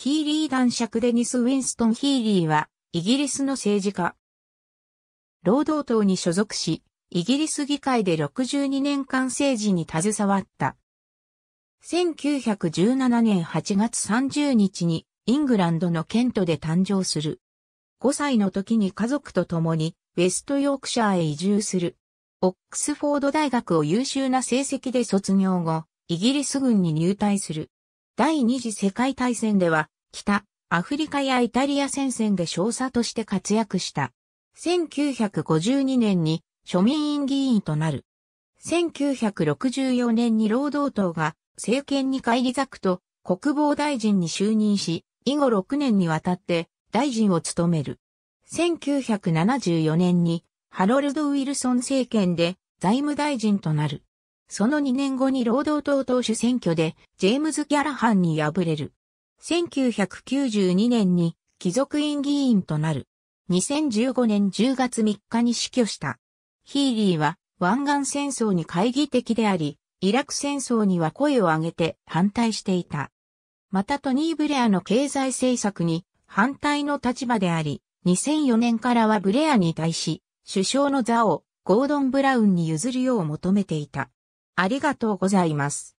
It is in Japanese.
ヒーリー男爵デニス・ウィンストン・ヒーリーは、イギリスの政治家。労働党に所属し、イギリス議会で62年間政治に携わった。1917年8月30日に、イングランドのケントで誕生する。5歳の時に家族と共に、ウェストヨークシャーへ移住する。オックスフォード大学を優秀な成績で卒業後、イギリス軍に入隊する。第二次世界大戦では、北、アフリカやイタリア戦線で少佐として活躍した。1952年に庶民院議員となる。1964年に労働党が政権に返り咲くと国防大臣に就任し、以後6年にわたって大臣を務める。1974年にハロルド・ウィルソン政権で財務大臣となる。その2年後に労働党党首選挙でジェームズ・ギャラハンに敗れる。1992年に貴族院議員となる。2015年10月3日に死去した。ヒーリーは湾岸戦争に懐疑的であり、イラク戦争には声を上げて反対していた。またトニー・ブレアの経済政策に反対の立場であり、2004年からはブレアに対し、首相の座をゴードン・ブラウンに譲るよう求めていた。ありがとうございます。